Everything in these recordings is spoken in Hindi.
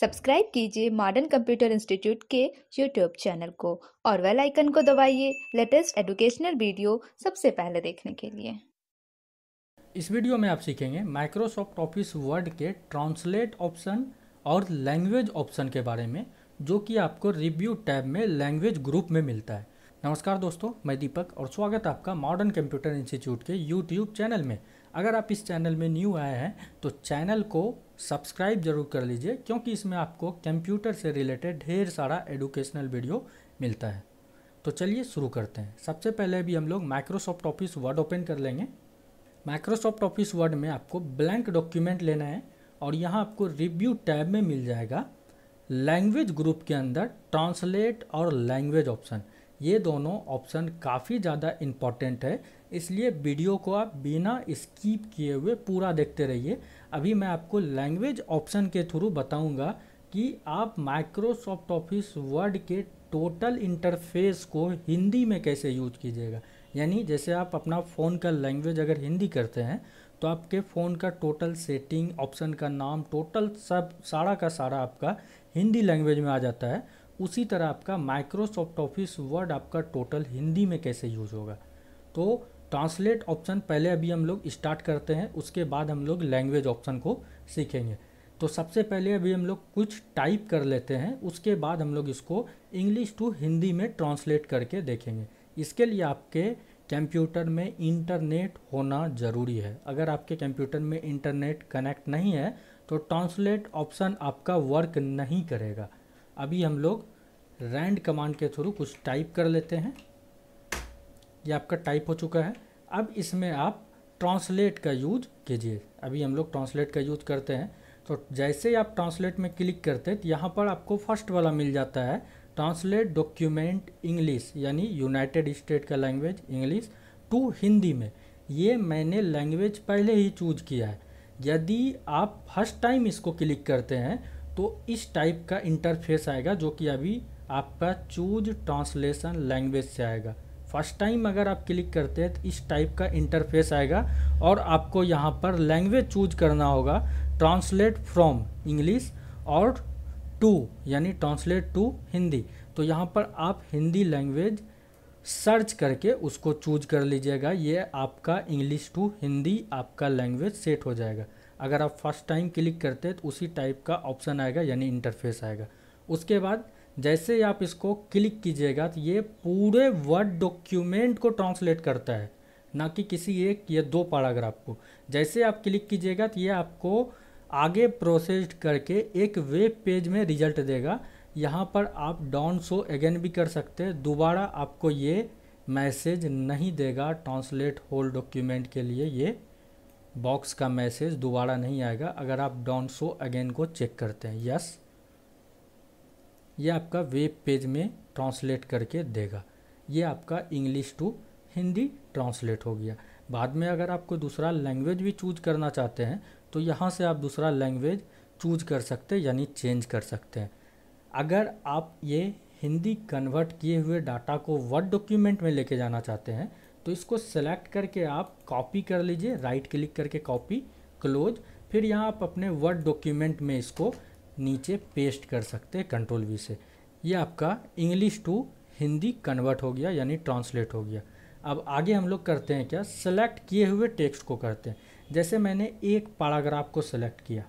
सब्सक्राइब कीजिए मॉडर्न कंप्यूटर इंस्टीट्यूट के यूट्यूब चैनल को और वेल आइकन को दबाइए लेटेस्ट एजुकेशनल वीडियो सबसे पहले देखने के लिए इस वीडियो में आप सीखेंगे माइक्रोसॉफ्ट ऑफिस वर्ड के ट्रांसलेट ऑप्शन और लैंग्वेज ऑप्शन के बारे में जो कि आपको रिव्यू टैब में लैंग्वेज ग्रुप में मिलता है नमस्कार दोस्तों मैं दीपक और स्वागत आपका मॉडर्न कंप्यूटर इंस्टीट्यूट के यूट्यूब चैनल में अगर आप इस चैनल में न्यू आए हैं तो चैनल को सब्सक्राइब जरूर कर लीजिए क्योंकि इसमें आपको कंप्यूटर से रिलेटेड ढेर सारा एडुकेशनल वीडियो मिलता है तो चलिए शुरू करते हैं सबसे पहले भी हम लोग माइक्रोसॉफ्ट ऑफिस वर्ड ओपन कर लेंगे माइक्रोसॉफ्ट ऑफिस वर्ड में आपको ब्लैंक डॉक्यूमेंट लेना है और यहाँ आपको रिव्यू टैब में मिल जाएगा लैंग्वेज ग्रुप के अंदर ट्रांसलेट और लैंग्वेज ऑप्शन ये दोनों ऑप्शन काफ़ी ज़्यादा इम्पॉर्टेंट है इसलिए वीडियो को आप बिना स्कीप किए हुए पूरा देखते रहिए अभी मैं आपको लैंग्वेज ऑप्शन के थ्रू बताऊंगा कि आप माइक्रोसॉफ्ट ऑफिस वर्ड के टोटल इंटरफेस को हिंदी में कैसे यूज कीजिएगा यानी जैसे आप अपना फ़ोन का लैंग्वेज अगर हिंदी करते हैं तो आपके फ़ोन का टोटल सेटिंग ऑप्शन का नाम टोटल सब सारा का सारा आपका हिंदी लैंग्वेज में आ जाता है उसी तरह आपका माइक्रोसॉफ्ट ऑफिस वर्ड आपका टोटल हिंदी में कैसे यूज होगा तो ट्रांसलेट ऑप्शन पहले अभी हम लोग स्टार्ट करते हैं उसके बाद हम लोग लैंग्वेज ऑप्शन को सीखेंगे तो सबसे पहले अभी हम लोग कुछ टाइप कर लेते हैं उसके बाद हम लोग इसको इंग्लिश टू हिंदी में ट्रांसलेट करके देखेंगे इसके लिए आपके कंप्यूटर में इंटरनेट होना ज़रूरी है अगर आपके कंप्यूटर में इंटरनेट कनेक्ट नहीं है तो ट्रांसलेट ऑप्शन आपका वर्क नहीं करेगा अभी हम लोग रैंड कमांड के थ्रू कुछ टाइप कर लेते हैं ये आपका टाइप हो चुका है अब इसमें आप ट्रांसलेट का यूज कीजिए अभी हम लोग ट्रांसलेट का यूज करते हैं तो जैसे ही आप ट्रांसलेट में क्लिक करते हैं तो यहाँ पर आपको फर्स्ट वाला मिल जाता है ट्रांसलेट डॉक्यूमेंट इंग्लिश यानी यूनाइटेड स्टेट का लैंग्वेज इंग्लिश टू हिंदी में ये मैंने लैंग्वेज पहले ही चूज किया है यदि आप फर्स्ट टाइम इसको क्लिक करते हैं तो इस टाइप का इंटरफेस आएगा जो कि अभी आपका चूज ट्रांसलेशन लैंग्वेज से आएगा फर्स्ट टाइम अगर आप क्लिक करते हैं तो इस टाइप का इंटरफेस आएगा और आपको यहाँ पर लैंग्वेज चूज करना होगा ट्रांसलेट फ्रॉम इंग्लिश और टू यानी ट्रांसलेट टू हिंदी तो यहाँ पर आप हिंदी लैंग्वेज सर्च करके उसको चूज कर लीजिएगा ये आपका इंग्लिश टू हिंदी आपका लैंग्वेज सेट हो जाएगा अगर आप फर्स्ट टाइम क्लिक करते हैं तो उसी टाइप का ऑप्शन आएगा यानी इंटरफेस आएगा उसके बाद जैसे ही आप इसको क्लिक कीजिएगा तो ये पूरे वर्ड डॉक्यूमेंट को ट्रांसलेट करता है ना कि किसी एक या दो पैराग्राफ को जैसे आप क्लिक कीजिएगा तो ये आपको आगे प्रोसेस्ड करके एक वेब पेज में रिजल्ट देगा यहाँ पर आप डाउन शो अगेन भी कर सकते हैं दोबारा आपको ये मैसेज नहीं देगा ट्रांसलेट होल डॉक्यूमेंट के लिए ये बॉक्स का मैसेज दोबारा नहीं आएगा अगर आप डाउन शो अगेन को चेक करते हैं यस ये आपका वेब पेज में ट्रांसलेट करके देगा ये आपका इंग्लिश टू हिंदी ट्रांसलेट हो गया बाद में अगर आपको दूसरा लैंग्वेज भी चूज करना चाहते हैं तो यहाँ से आप दूसरा लैंग्वेज चूज कर सकते हैं यानी चेंज कर सकते हैं अगर आप ये हिंदी कन्वर्ट किए हुए डाटा को वर्ड डॉक्यूमेंट में लेके जाना चाहते हैं तो इसको सेलेक्ट करके आप कॉपी कर लीजिए राइट क्लिक करके कॉपी क्लोज फिर यहाँ आप अपने वर्ड डॉक्यूमेंट में इसको नीचे पेस्ट कर सकते हैं कंट्रोल वी से ये आपका इंग्लिश टू हिंदी कन्वर्ट हो गया यानी ट्रांसलेट हो गया अब आगे हम लोग करते हैं क्या सेलेक्ट किए हुए टेक्स्ट को करते हैं जैसे मैंने एक पैराग्राफ को सेलेक्ट किया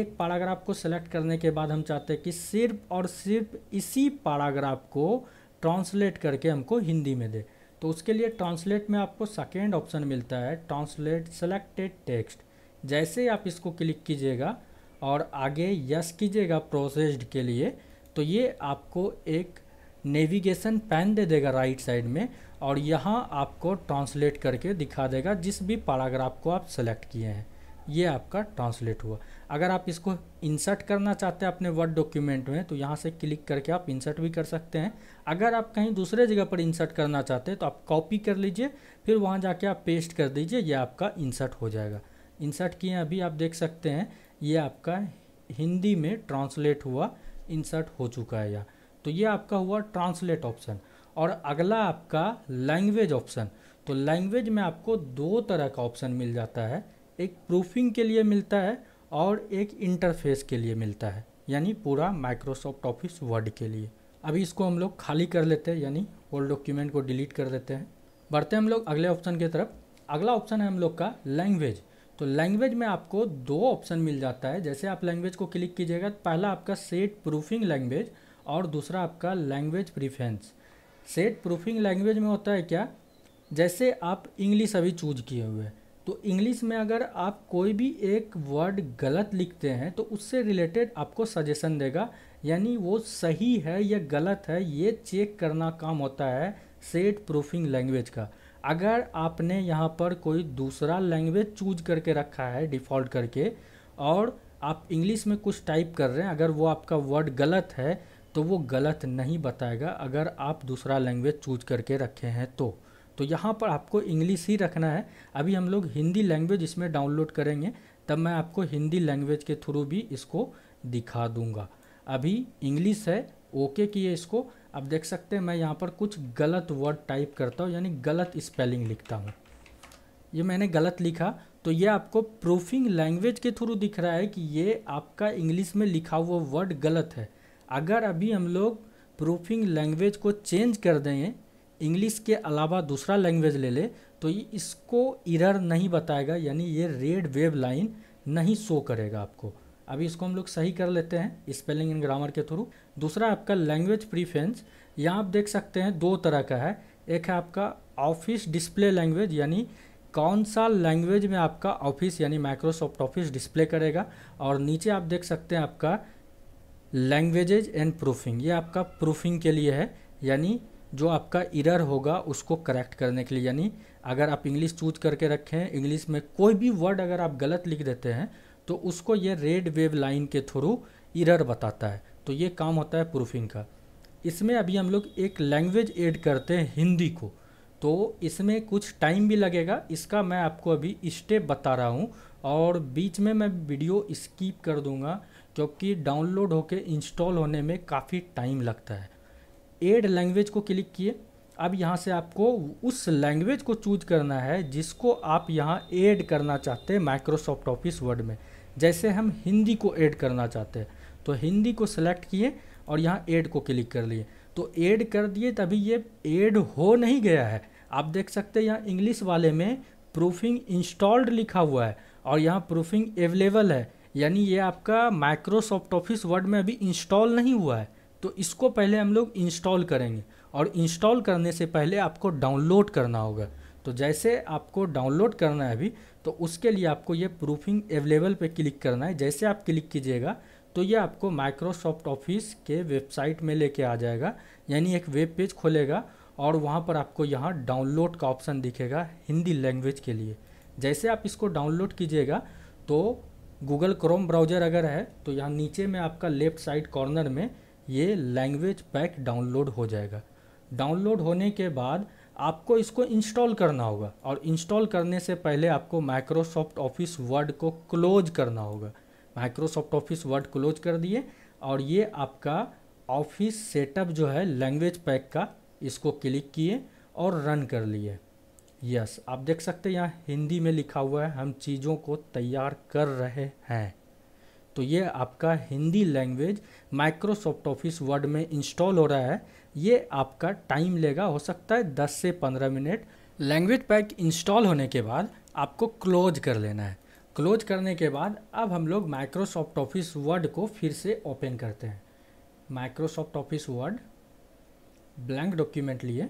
एक पैराग्राफ को सेलेक्ट करने के बाद हम चाहते हैं कि सिर्फ और सिर्फ इसी पैराग्राफ को ट्रांसलेट करके हमको हिंदी में दे तो उसके लिए ट्रांसलेट में आपको सेकेंड ऑप्शन मिलता है ट्रांसलेट सेलेक्टेड टेक्स्ट जैसे आप इसको क्लिक कीजिएगा और आगे यस कीजिएगा प्रोसेस्ड के लिए तो ये आपको एक नेविगेशन पैन दे देगा राइट साइड में और यहाँ आपको ट्रांसलेट करके दिखा देगा जिस भी पैराग्राफ को आप सेलेक्ट किए हैं ये आपका ट्रांसलेट हुआ अगर आप इसको इंसर्ट करना चाहते हैं अपने वर्ड डॉक्यूमेंट में तो यहाँ से क्लिक करके आप इंसर्ट भी कर सकते हैं अगर आप कहीं दूसरे जगह पर इंसर्ट करना चाहते हैं तो आप कॉपी कर लीजिए फिर वहाँ जाके आप पेस्ट कर दीजिए यह आपका इंसर्ट हो जाएगा इंसर्ट किए अभी आप देख सकते हैं ये आपका हिंदी में ट्रांसलेट हुआ इंसर्ट हो चुका है यहाँ तो ये आपका हुआ ट्रांसलेट ऑप्शन और अगला आपका लैंग्वेज ऑप्शन तो लैंग्वेज में आपको दो तरह का ऑप्शन मिल जाता है एक प्रूफिंग के लिए मिलता है और एक इंटरफेस के लिए मिलता है यानी पूरा माइक्रोसॉफ्ट ऑफिस वर्ड के लिए अभी इसको हम लोग खाली कर लेते हैं यानी ओल्ड डॉक्यूमेंट को डिलीट कर देते हैं बढ़ते हैं हम लोग अगले ऑप्शन की तरफ अगला ऑप्शन है हम लोग का लैंग्वेज तो लैंग्वेज में आपको दो ऑप्शन मिल जाता है जैसे आप लैंग्वेज को क्लिक कीजिएगा तो पहला आपका सेट प्रूफिंग लैंग्वेज और दूसरा आपका language preference set proofing language में होता है क्या जैसे आप इंग्लिश अभी चूज किए हुए हैं तो इंग्लिश में अगर आप कोई भी एक वर्ड गलत लिखते हैं तो उससे रिलेटेड आपको सजेशन देगा यानी वो सही है या गलत है ये चेक करना काम होता है सेट प्रूफिंग लैंग्वेज का अगर आपने यहाँ पर कोई दूसरा लैंग्वेज चूज करके रखा है डिफ़ॉल्ट करके और आप इंग्लिश में कुछ टाइप कर रहे हैं अगर वो आपका वर्ड गलत है तो वो गलत नहीं बताएगा अगर आप दूसरा लैंग्वेज चूज करके रखे हैं तो तो यहाँ पर आपको इंग्लिश ही रखना है अभी हम लोग हिंदी लैंग्वेज इसमें डाउनलोड करेंगे तब मैं आपको हिंदी लैंग्वेज के थ्रू भी इसको दिखा दूँगा अभी इंग्लिश है ओके किए इसको आप देख सकते हैं मैं यहाँ पर कुछ गलत वर्ड टाइप करता हूँ यानी गलत स्पेलिंग लिखता हूँ ये मैंने गलत लिखा तो ये आपको प्रूफिंग लैंग्वेज के थ्रू दिख रहा है कि ये आपका इंग्लिश में लिखा हुआ वर्ड गलत है अगर अभी हम लोग प्रूफिंग लैंग्वेज को चेंज कर दें इंग्लिश के अलावा दूसरा लैंग्वेज ले ले तो ये इसको इरर नहीं बताएगा यानी ये रेड वेव लाइन नहीं शो करेगा आपको अभी इसको हम लोग सही कर लेते हैं स्पेलिंग एंड ग्रामर के थ्रू दूसरा आपका लैंग्वेज प्रीफेंस यहाँ आप देख सकते हैं दो तरह का है एक है आपका ऑफिस डिस्प्ले लैंग्वेज यानी कौन सा लैंग्वेज में आपका ऑफिस यानी माइक्रोसॉफ्ट ऑफिस डिस्प्ले करेगा और नीचे आप देख सकते हैं आपका लैंग्वेजेज एंड प्रूफिंग ये आपका प्रूफिंग के लिए है यानी जो आपका इरर होगा उसको करेक्ट करने के लिए यानी अगर आप इंग्लिश चूज करके रखें इंग्लिश में कोई भी वर्ड अगर आप गलत लिख देते हैं तो उसको ये रेड वेव लाइन के थ्रू इरर बताता है तो ये काम होता है प्रूफिंग का इसमें अभी हम लोग एक लैंग्वेज ऐड करते हैं हिंदी को तो इसमें कुछ टाइम भी लगेगा इसका मैं आपको अभी स्टेप बता रहा हूँ और बीच में मैं वीडियो स्किप कर दूँगा क्योंकि डाउनलोड होकर इंस्टॉल होने में काफ़ी टाइम लगता है एड लैंग्वेज को क्लिक किए अब यहाँ से आपको उस लैंग्वेज को चूज करना है जिसको आप यहाँ ऐड करना चाहते हैं माइक्रोसॉफ्ट ऑफिस वर्ड में जैसे हम हिंदी को ऐड करना चाहते हैं तो हिंदी को सेलेक्ट किए और यहाँ ऐड को क्लिक कर लिए तो ऐड कर दिए तभी ये ऐड हो नहीं गया है आप देख सकते हैं यहाँ इंग्लिश वाले में प्रूफिंग इंस्टॉल्ड लिखा हुआ है और यहाँ प्रूफिंग अवेलेबल है यानी ये आपका माइक्रोसॉफ्ट ऑफिस वर्ड में अभी इंस्टॉल नहीं हुआ है तो इसको पहले हम लोग इंस्टॉल करेंगे और इंस्टॉल करने से पहले आपको डाउनलोड करना होगा तो जैसे आपको डाउनलोड करना है अभी तो उसके लिए आपको ये प्रूफिंग अवेलेबल पे क्लिक करना है जैसे आप क्लिक कीजिएगा तो ये आपको माइक्रोसॉफ्ट ऑफिस के वेबसाइट में लेके आ जाएगा यानी एक वेब पेज खोलेगा और वहाँ पर आपको यहाँ डाउनलोड का ऑप्शन दिखेगा हिंदी लैंग्वेज के लिए जैसे आप इसको डाउनलोड कीजिएगा तो गूगल क्रोम ब्राउज़र अगर है तो यहाँ नीचे में आपका लेफ़्ट साइड कॉर्नर में ये लैंग्वेज पैक डाउनलोड हो जाएगा डाउनलोड होने के बाद आपको इसको इंस्टॉल करना होगा और इंस्टॉल करने से पहले आपको माइक्रोसॉफ्ट ऑफिस वर्ड को क्लोज करना होगा माइक्रोसॉफ्ट ऑफिस वर्ड क्लोज कर दिए और ये आपका ऑफिस सेटअप जो है लैंग्वेज पैक का इसको क्लिक किए और रन कर लिए यस आप देख सकते हैं यहाँ हिंदी में लिखा हुआ है हम चीज़ों को तैयार कर रहे हैं तो ये आपका Hindi language Microsoft Office Word में इंस्टॉल हो रहा है ये आपका टाइम लेगा हो सकता है 10 से 15 मिनट लैंग्वेज पैक इंस्टॉल होने के बाद आपको क्लोज कर लेना है क्लोज करने के बाद अब हम लोग माइक्रोसॉफ्ट ऑफिस वर्ड को फिर से ओपन करते हैं Microsoft Office Word blank document लिए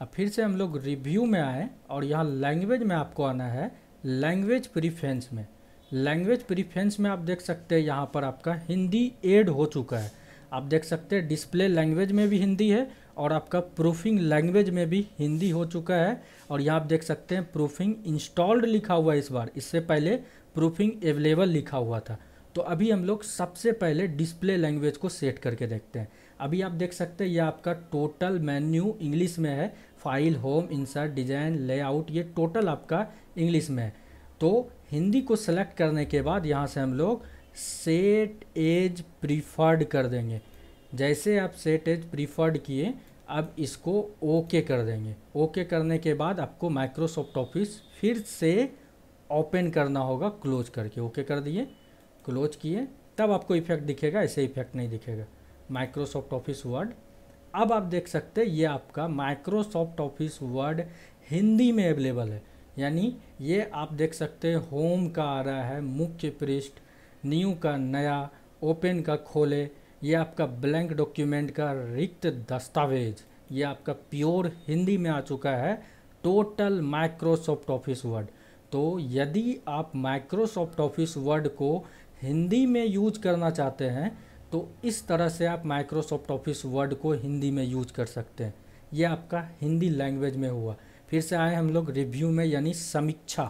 अब फिर से हम लोग रिव्यू में आए और यहाँ लैंग्वेज में आपको आना है लैंग्वेज प्रिफ्रेंस में लैंग्वेज प्रिफ्रेंस में आप देख सकते हैं यहाँ पर आपका हिंदी एड हो चुका है आप देख सकते हैं डिस्प्ले लैंग्वेज में भी हिंदी है और आपका प्रूफिंग लैंग्वेज में भी हिंदी हो चुका है और यहाँ आप देख सकते हैं प्रूफिंग इंस्टॉल्ड लिखा हुआ है इस बार इससे पहले प्रूफिंग अवेलेबल लिखा हुआ था तो अभी हम लोग सबसे पहले डिस्प्ले लैंग्वेज को सेट करके देखते हैं अभी आप देख सकते हैं ये आपका टोटल मेन्यू इंग्लिश में है file home insert design layout ये टोटल आपका इंग्लिश में है तो हिंदी को सेलेक्ट करने के बाद यहाँ से हम लोग सेट एज प्रीफर्ड कर देंगे जैसे आप सेट एज प्रीफर्ड किए अब इसको ओके कर देंगे ओके करने के बाद आपको माइक्रोसॉफ्ट ऑफिस फिर से ओपन करना होगा क्लोज करके ओके कर दिए क्लोज किए तब आपको इफेक्ट दिखेगा ऐसे इफेक्ट नहीं दिखेगा माइक्रोसॉफ्ट ऑफिस वर्ड अब आप देख सकते हैं ये आपका माइक्रोसॉफ्ट ऑफिस वर्ड हिंदी में अवेलेबल है यानी ये आप देख सकते हैं होम का आ रहा है मुख्य पृष्ठ न्यू का नया ओपन का खोले ये आपका ब्लैंक डॉक्यूमेंट का रिक्त दस्तावेज ये आपका प्योर हिंदी में आ चुका है टोटल माइक्रोसॉफ्ट ऑफिस वर्ड तो यदि आप माइक्रोसॉफ्ट ऑफिस वर्ड को हिंदी में यूज करना चाहते हैं तो इस तरह से आप माइक्रोसॉफ्ट ऑफिस वर्ड को हिंदी में यूज कर सकते हैं यह आपका हिंदी लैंग्वेज में हुआ फिर से आए हम लोग रिव्यू में यानी समीक्षा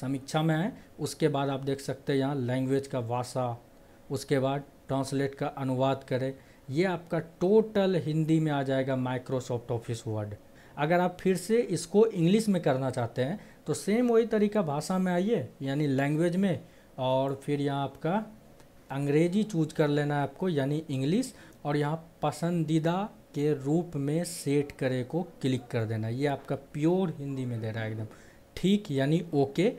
समीक्षा में आए उसके बाद आप देख सकते हैं यहाँ लैंग्वेज का भाषा उसके बाद ट्रांसलेट का अनुवाद करें ये आपका टोटल हिंदी में आ जाएगा माइक्रोसॉफ्ट ऑफिस वर्ड अगर आप फिर से इसको इंग्लिश में करना चाहते हैं तो सेम वही तरीका भाषा में आइए यानी लैंग्वेज में और फिर यहाँ आपका अंग्रेजी चूज कर लेना है आपको यानी इंग्लिश और यहाँ पसंदीदा के रूप में सेट करे को क्लिक कर देना ये आपका प्योर हिंदी में दे रहा है एकदम ठीक यानी ओके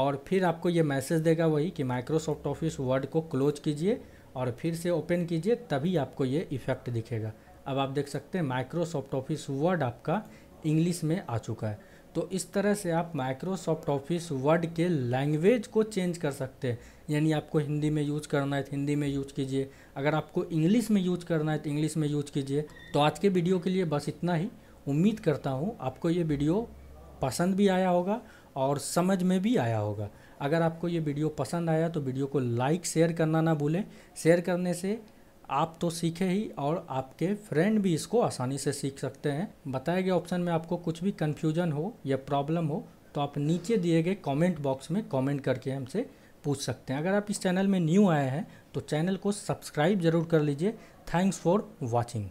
और फिर आपको ये मैसेज देगा वही कि माइक्रोसॉफ्ट ऑफिस वर्ड को क्लोज कीजिए और फिर से ओपन कीजिए तभी आपको ये इफ़ेक्ट दिखेगा अब आप देख सकते हैं माइक्रोसॉफ्ट ऑफिस वर्ड आपका इंग्लिश में आ चुका है तो इस तरह से आप माइक्रोसॉफ्ट ऑफिस वर्ड के लैंग्वेज को चेंज कर सकते हैं यानी आपको हिंदी में यूज करना है तो हिंदी में यूज कीजिए अगर आपको इंग्लिश में यूज करना है तो इंग्लिश में यूज कीजिए तो आज के वीडियो के लिए बस इतना ही उम्मीद करता हूँ आपको ये वीडियो पसंद भी आया होगा और समझ में भी आया होगा अगर आपको ये वीडियो पसंद आया तो वीडियो को लाइक शेयर करना ना भूलें शेयर करने से आप तो सीखे ही और आपके फ्रेंड भी इसको आसानी से सीख सकते हैं बताए गए ऑप्शन में आपको कुछ भी कन्फ्यूजन हो या प्रॉब्लम हो तो आप नीचे दिए गए कॉमेंट बॉक्स में कॉमेंट करके हमसे पूछ सकते हैं अगर आप इस चैनल में न्यू आए हैं तो चैनल को सब्सक्राइब जरूर कर लीजिए थैंक्स फॉर वॉचिंग